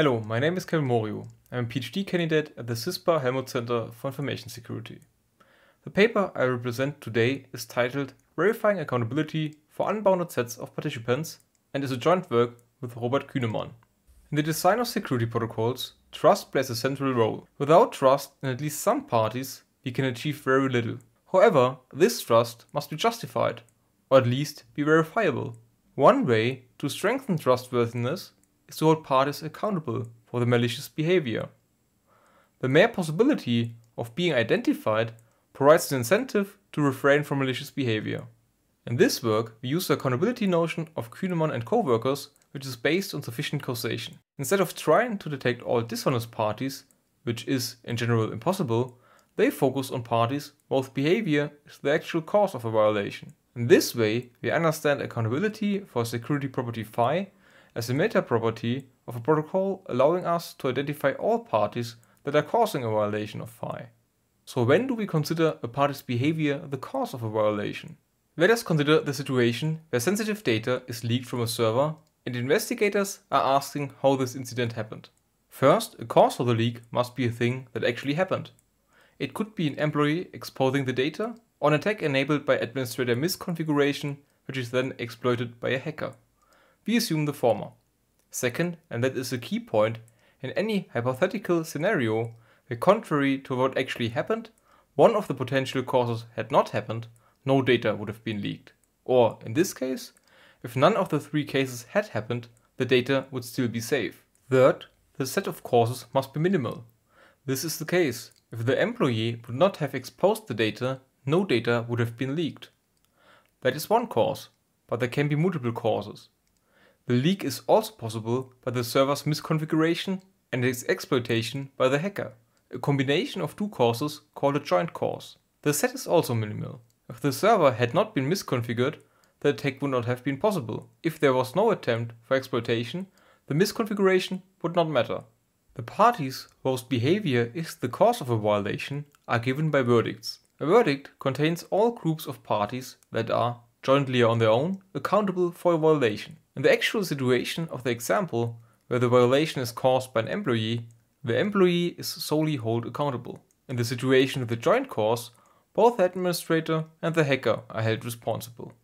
Hello, my name is Kevin Morio. I'm a PhD candidate at the CISPA Helmut Center for Information Security. The paper I represent today is titled Verifying Accountability for Unbounded Sets of Participants and is a joint work with Robert Kühnemann. In the design of security protocols, trust plays a central role. Without trust in at least some parties, we can achieve very little. However, this trust must be justified, or at least be verifiable. One way to strengthen trustworthiness is to hold parties accountable for the malicious behavior. The mere possibility of being identified provides an incentive to refrain from malicious behavior. In this work, we use the accountability notion of Kuhneman and co-workers, which is based on sufficient causation. Instead of trying to detect all dishonest parties, which is, in general, impossible, they focus on parties whose behavior is the actual cause of a violation. In this way, we understand accountability for security property phi as a meta property of a protocol allowing us to identify all parties that are causing a violation of phi. So when do we consider a party's behavior the cause of a violation? Let us consider the situation where sensitive data is leaked from a server and investigators are asking how this incident happened. First, a cause for the leak must be a thing that actually happened. It could be an employee exposing the data or an attack enabled by administrator misconfiguration which is then exploited by a hacker we assume the former. Second, and that is a key point, in any hypothetical scenario where contrary to what actually happened, one of the potential causes had not happened, no data would have been leaked. Or, in this case, if none of the three cases had happened, the data would still be safe. Third, the set of causes must be minimal. This is the case. If the employee would not have exposed the data, no data would have been leaked. That is one cause, but there can be multiple causes. The leak is also possible by the server's misconfiguration and its exploitation by the hacker. A combination of two causes called a joint cause. The set is also minimal. If the server had not been misconfigured, the attack would not have been possible. If there was no attempt for exploitation, the misconfiguration would not matter. The parties whose behavior is the cause of a violation are given by verdicts. A verdict contains all groups of parties that are, jointly or on their own, accountable for a violation. In the actual situation of the example, where the violation is caused by an employee, the employee is solely held accountable. In the situation of the joint cause, both the administrator and the hacker are held responsible.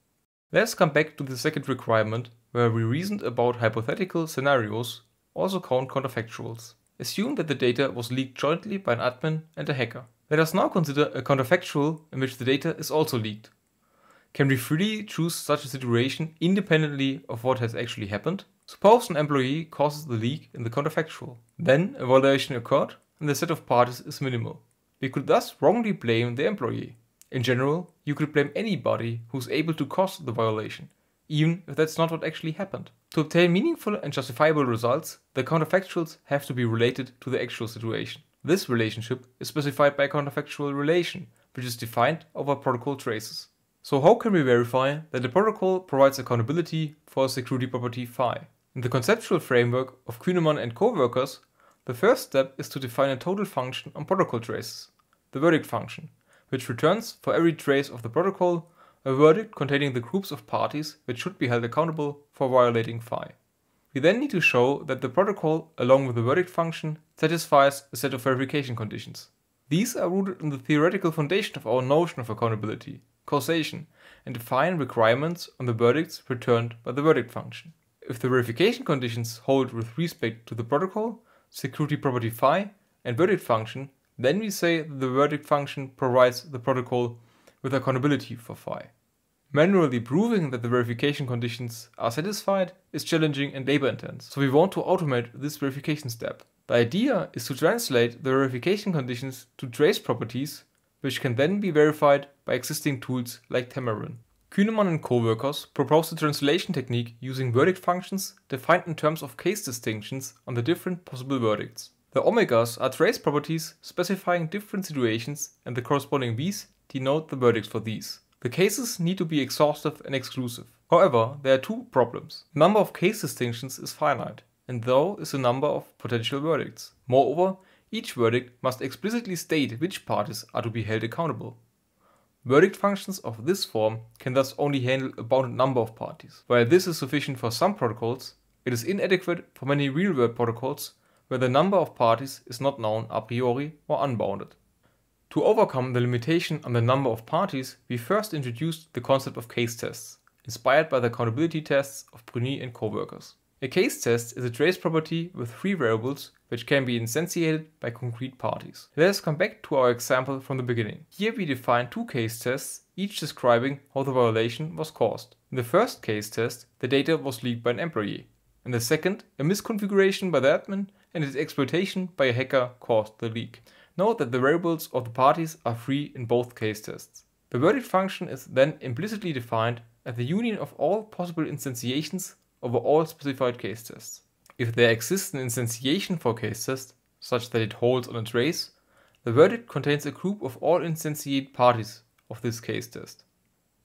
Let's come back to the second requirement, where we reasoned about hypothetical scenarios, also count counterfactuals. Assume that the data was leaked jointly by an admin and a hacker. Let us now consider a counterfactual in which the data is also leaked, can we freely choose such a situation independently of what has actually happened? Suppose an employee causes the leak in the counterfactual. Then a violation occurred and the set of parties is minimal. We could thus wrongly blame the employee. In general, you could blame anybody who's able to cause the violation, even if that's not what actually happened. To obtain meaningful and justifiable results, the counterfactuals have to be related to the actual situation. This relationship is specified by a counterfactual relation, which is defined over protocol traces. So how can we verify that the protocol provides accountability for security property phi? In the conceptual framework of Kuhneman and co-workers, the first step is to define a total function on protocol traces, the verdict function, which returns for every trace of the protocol a verdict containing the groups of parties which should be held accountable for violating phi. We then need to show that the protocol, along with the verdict function, satisfies a set of verification conditions. These are rooted in the theoretical foundation of our notion of accountability, causation, and define requirements on the verdicts returned by the verdict function. If the verification conditions hold with respect to the protocol, security property phi, and verdict function, then we say that the verdict function provides the protocol with accountability for phi. Manually proving that the verification conditions are satisfied is challenging and labor intense, so we want to automate this verification step. The idea is to translate the verification conditions to trace properties which can then be verified by existing tools like Tamarin. Kuhnemann and co-workers proposed a translation technique using verdict functions defined in terms of case distinctions on the different possible verdicts. The omegas are trace properties specifying different situations and the corresponding v's denote the verdicts for these. The cases need to be exhaustive and exclusive. However, there are two problems. The number of case distinctions is finite, and though is the number of potential verdicts. Moreover, each verdict must explicitly state which parties are to be held accountable. Verdict functions of this form can thus only handle a bounded number of parties. While this is sufficient for some protocols, it is inadequate for many real-world protocols where the number of parties is not known a priori or unbounded. To overcome the limitation on the number of parties, we first introduced the concept of case tests, inspired by the accountability tests of Bruni and co-workers. A case test is a trace property with three variables which can be instantiated by concrete parties. Let us come back to our example from the beginning. Here we define two case tests, each describing how the violation was caused. In the first case test, the data was leaked by an employee. In the second, a misconfiguration by the admin and its exploitation by a hacker caused the leak. Note that the variables of the parties are free in both case tests. The verdict function is then implicitly defined as the union of all possible instantiations over all specified case tests. If there exists an instantiation for case test, such that it holds on a trace, the verdict contains a group of all instantiated parties of this case test.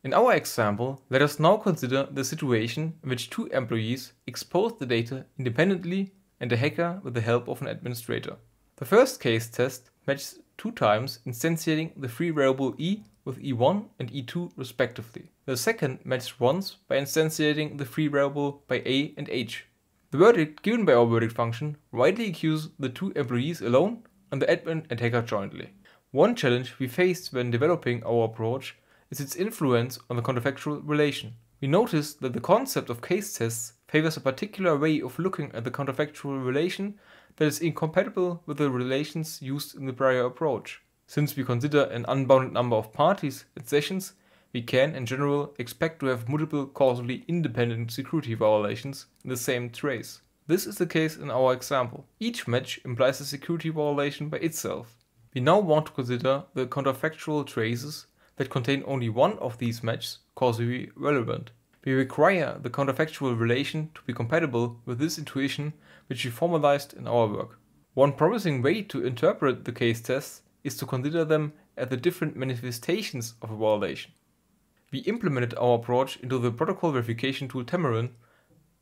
In our example, let us now consider the situation in which two employees expose the data independently and a hacker with the help of an administrator. The first case test matches two times instantiating the free variable e with e1 and e2 respectively the second matched once by instantiating the free variable by a and h. The verdict given by our verdict function rightly accused the two employees alone and the admin attacker jointly. One challenge we faced when developing our approach is its influence on the counterfactual relation. We noticed that the concept of case tests favors a particular way of looking at the counterfactual relation that is incompatible with the relations used in the prior approach. Since we consider an unbounded number of parties and sessions, we can, in general, expect to have multiple causally independent security violations in the same trace. This is the case in our example. Each match implies a security violation by itself. We now want to consider the counterfactual traces that contain only one of these matches causally relevant. We require the counterfactual relation to be compatible with this intuition which we formalized in our work. One promising way to interpret the case tests is to consider them as the different manifestations of a violation we implemented our approach into the protocol verification tool Tamarin,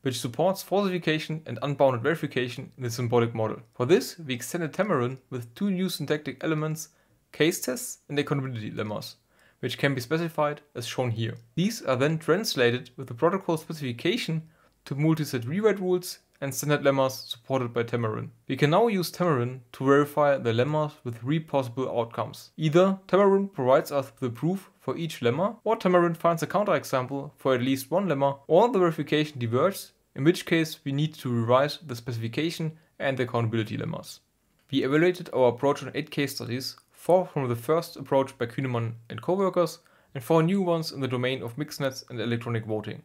which supports falsification and unbounded verification in the symbolic model. For this, we extended Tamarin with two new syntactic elements, case tests and accountability lemmas, which can be specified as shown here. These are then translated with the protocol specification to multi-set rewrite rules and standard lemmas supported by Tamarin. We can now use Tamarin to verify the lemmas with three possible outcomes. Either Tamarin provides us with the proof for each lemma, or Tamarin finds a counterexample for at least one lemma, or the verification diverges, in which case we need to revise the specification and the countability lemmas. We evaluated our approach on 8 case studies, 4 from the first approach by Kuhnemann and co-workers, and 4 new ones in the domain of mixnets and electronic voting.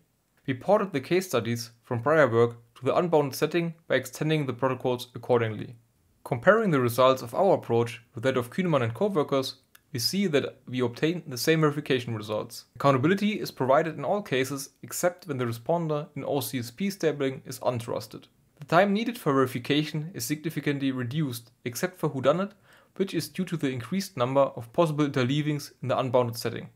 We ported the case studies from prior work to the unbounded setting by extending the protocols accordingly. Comparing the results of our approach with that of Kuhneman and co-workers, we see that we obtain the same verification results. Accountability is provided in all cases except when the responder in OCSP stabling is untrusted. The time needed for verification is significantly reduced except for whodunit, which is due to the increased number of possible interleavings in the unbounded setting.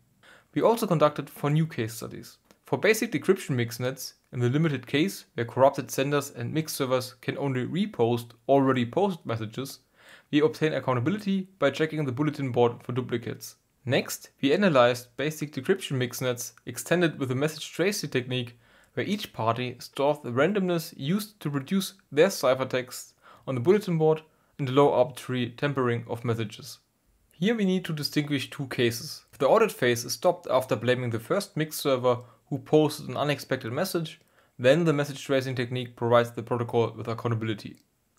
We also conducted four new case studies. For basic decryption mixnets, in the limited case where corrupted senders and mixed servers can only repost already posted messages, we obtain accountability by checking the bulletin board for duplicates. Next, we analyzed basic decryption mixnets extended with a message tracy technique where each party stores the randomness used to produce their ciphertext on the bulletin board and allow arbitrary tampering of messages. Here we need to distinguish two cases. the audit phase is stopped after blaming the first mixed server who posted an unexpected message, then the message tracing technique provides the protocol with accountability.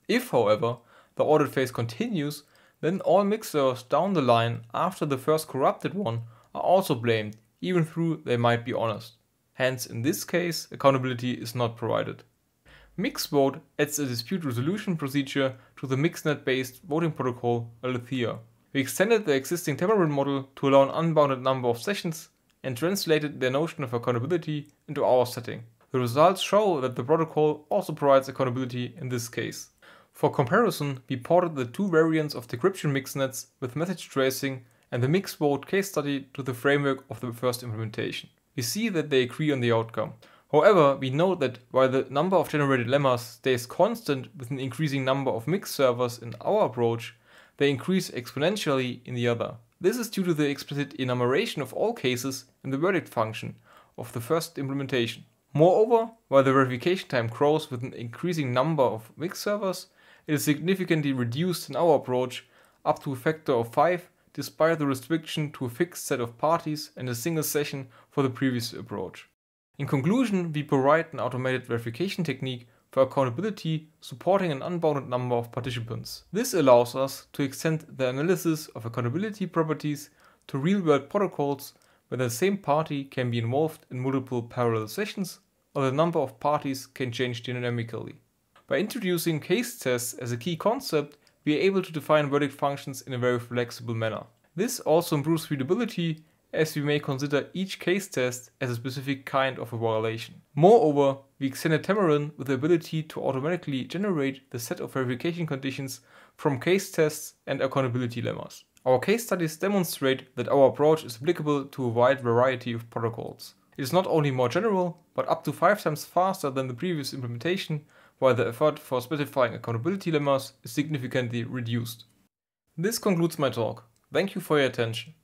If, however, the audit phase continues, then all mixers down the line after the first corrupted one are also blamed, even though they might be honest. Hence, in this case, accountability is not provided. Mixvote adds a dispute resolution procedure to the MixNet-based voting protocol Alethea. We extended the existing Tamarind model to allow an unbounded number of sessions and translated their notion of accountability into our setting. The results show that the protocol also provides accountability in this case. For comparison, we ported the two variants of decryption mixnets with message tracing and the Mixboard case study to the framework of the first implementation. We see that they agree on the outcome. However, we note that while the number of generated lemmas stays constant with an increasing number of mix servers in our approach, they increase exponentially in the other. This is due to the explicit enumeration of all cases in the verdict function of the first implementation. Moreover, while the verification time grows with an increasing number of Wix servers, it is significantly reduced in our approach up to a factor of 5 despite the restriction to a fixed set of parties and a single session for the previous approach. In conclusion, we provide an automated verification technique for accountability supporting an unbounded number of participants. This allows us to extend the analysis of accountability properties to real-world protocols where the same party can be involved in multiple parallel sessions or the number of parties can change dynamically. By introducing case tests as a key concept, we are able to define verdict functions in a very flexible manner. This also improves readability as we may consider each case test as a specific kind of a violation. Moreover, we extend a Tamarin with the ability to automatically generate the set of verification conditions from case tests and accountability lemmas. Our case studies demonstrate that our approach is applicable to a wide variety of protocols. It is not only more general, but up to 5 times faster than the previous implementation, while the effort for specifying accountability lemmas is significantly reduced. This concludes my talk. Thank you for your attention.